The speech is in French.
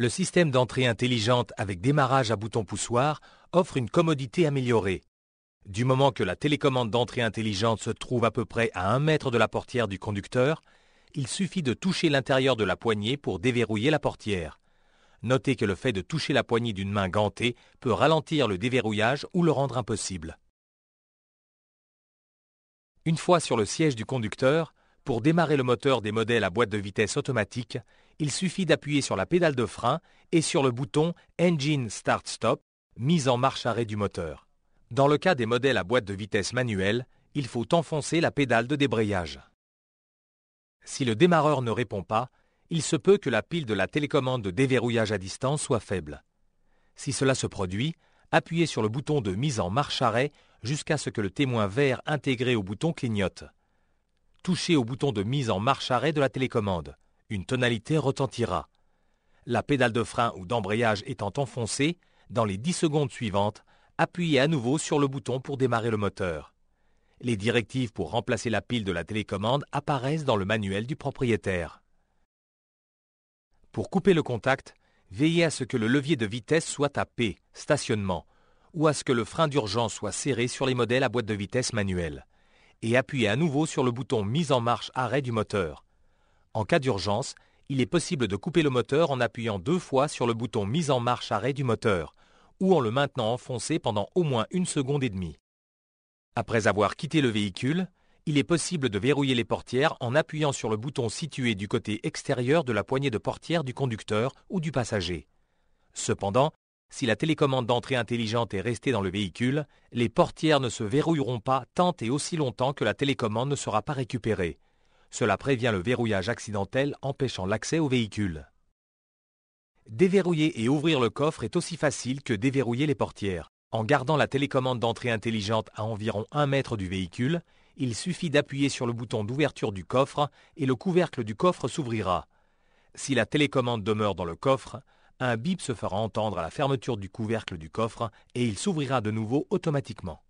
Le système d'entrée intelligente avec démarrage à bouton poussoir offre une commodité améliorée. Du moment que la télécommande d'entrée intelligente se trouve à peu près à 1 mètre de la portière du conducteur, il suffit de toucher l'intérieur de la poignée pour déverrouiller la portière. Notez que le fait de toucher la poignée d'une main gantée peut ralentir le déverrouillage ou le rendre impossible. Une fois sur le siège du conducteur, pour démarrer le moteur des modèles à boîte de vitesse automatique, il suffit d'appuyer sur la pédale de frein et sur le bouton Engine Start Stop, mise en marche arrêt du moteur. Dans le cas des modèles à boîte de vitesse manuelle, il faut enfoncer la pédale de débrayage. Si le démarreur ne répond pas, il se peut que la pile de la télécommande de déverrouillage à distance soit faible. Si cela se produit, appuyez sur le bouton de mise en marche arrêt jusqu'à ce que le témoin vert intégré au bouton clignote touchez au bouton de mise en marche arrêt de la télécommande. Une tonalité retentira. La pédale de frein ou d'embrayage étant enfoncée, dans les 10 secondes suivantes, appuyez à nouveau sur le bouton pour démarrer le moteur. Les directives pour remplacer la pile de la télécommande apparaissent dans le manuel du propriétaire. Pour couper le contact, veillez à ce que le levier de vitesse soit à P, stationnement, ou à ce que le frein d'urgence soit serré sur les modèles à boîte de vitesse manuelle et appuyez à nouveau sur le bouton Mise en marche arrêt du moteur. En cas d'urgence, il est possible de couper le moteur en appuyant deux fois sur le bouton Mise en marche arrêt du moteur, ou en le maintenant enfoncé pendant au moins une seconde et demie. Après avoir quitté le véhicule, il est possible de verrouiller les portières en appuyant sur le bouton situé du côté extérieur de la poignée de portière du conducteur ou du passager. Cependant, si la télécommande d'entrée intelligente est restée dans le véhicule, les portières ne se verrouilleront pas tant et aussi longtemps que la télécommande ne sera pas récupérée. Cela prévient le verrouillage accidentel empêchant l'accès au véhicule. Déverrouiller et ouvrir le coffre est aussi facile que déverrouiller les portières. En gardant la télécommande d'entrée intelligente à environ 1 mètre du véhicule, il suffit d'appuyer sur le bouton d'ouverture du coffre et le couvercle du coffre s'ouvrira. Si la télécommande demeure dans le coffre, un bip se fera entendre à la fermeture du couvercle du coffre et il s'ouvrira de nouveau automatiquement.